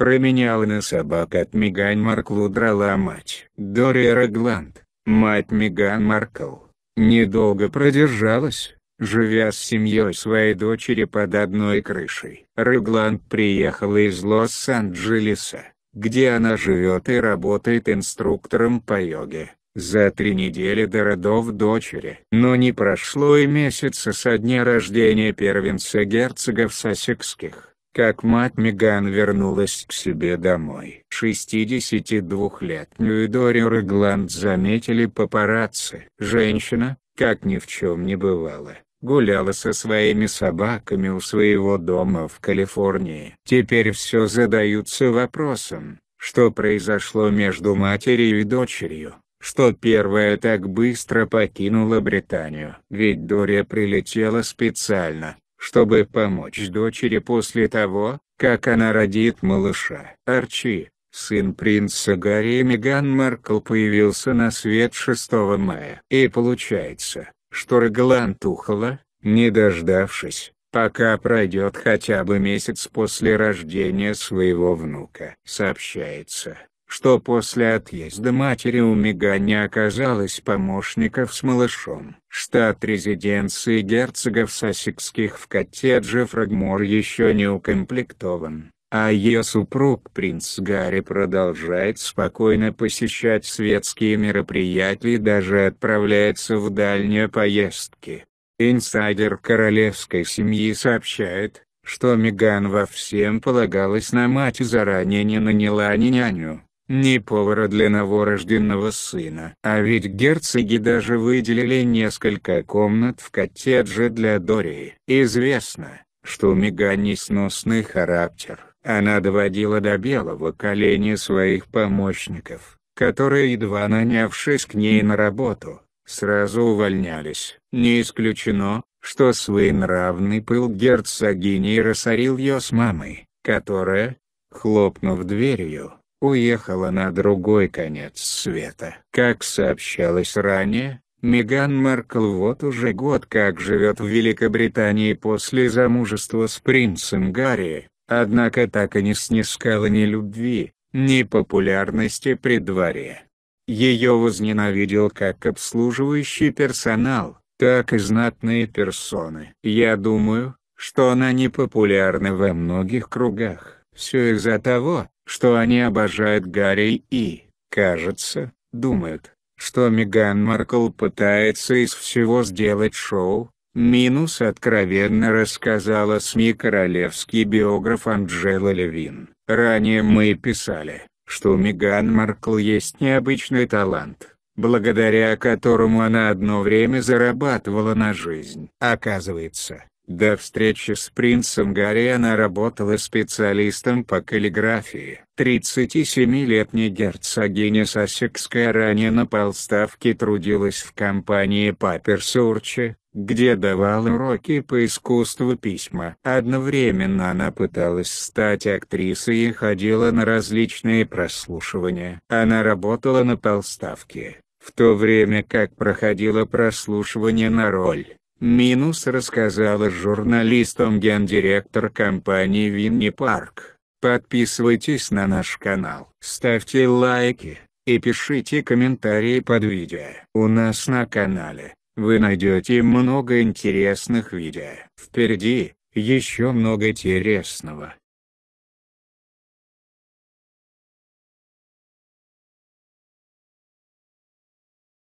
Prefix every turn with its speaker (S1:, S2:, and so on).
S1: променял на собак от Меган Маркл удрала мать. Дория Гланд, мать Меган Маркл, недолго продержалась, живя с семьей своей дочери под одной крышей. Регланд приехала из Лос-Анджелеса, где она живет и работает инструктором по йоге. За три недели до родов дочери. Но не прошло и месяца со дня рождения первенца герцогов Сассекских как мать Меган вернулась к себе домой. 62-летнюю Дори Регланд заметили папарацци. Женщина, как ни в чем не бывало, гуляла со своими собаками у своего дома в Калифорнии. Теперь все задаются вопросом, что произошло между матерью и дочерью что первая так быстро покинула Британию. Ведь Дория прилетела специально, чтобы помочь дочери после того, как она родит малыша. Арчи, сын принца Гарри и Меган Маркл появился на свет 6 мая. И получается, что Рогаланд ухала, не дождавшись, пока пройдет хотя бы месяц после рождения своего внука. Сообщается, что после отъезда матери у Мега не оказалось помощников с малышом. Штат резиденции герцогов сассекских в коттедже Фрагмор еще не укомплектован, а ее супруг принц Гарри продолжает спокойно посещать светские мероприятия и даже отправляется в дальние поездки. Инсайдер королевской семьи сообщает, что Меган во всем полагалась на мать и заранее не наняла ни няню, не повара для новорожденного сына. А ведь герцоги даже выделили несколько комнат в коттедже для Дории. Известно, что у Мега несносный характер. Она доводила до белого коленя своих помощников, которые, едва нанявшись к ней на работу, сразу увольнялись. Не исключено, что свой нравный пыл герцогини рассорил ее с мамой, которая, хлопнув дверью, уехала на другой конец света. Как сообщалось ранее, Меган Маркл вот уже год как живет в Великобритании после замужества с принцем Гарри, однако так и не снискала ни любви, ни популярности при дворе. Ее возненавидел как обслуживающий персонал, так и знатные персоны. Я думаю, что она не популярна во многих кругах. Все из-за того, что они обожают Гарри и, кажется, думают, что Меган Маркл пытается из всего сделать шоу, минус откровенно рассказала СМИ королевский биограф Анджела Левин. Ранее мы писали, что Меган Маркл есть необычный талант, благодаря которому она одно время зарабатывала на жизнь. Оказывается, до встречи с принцем Гарри она работала специалистом по каллиграфии. 37-летняя герцогиня Сассекская ранее на полставке трудилась в компании Паперсурча, где давала уроки по искусству письма. Одновременно она пыталась стать актрисой и ходила на различные прослушивания. Она работала на полставке, в то время как проходила прослушивание на роль Минус рассказала журналистам гендиректор компании Винни Парк. Подписывайтесь на наш канал. Ставьте лайки и пишите комментарии под видео. У нас на канале вы найдете много интересных видео. Впереди еще много интересного.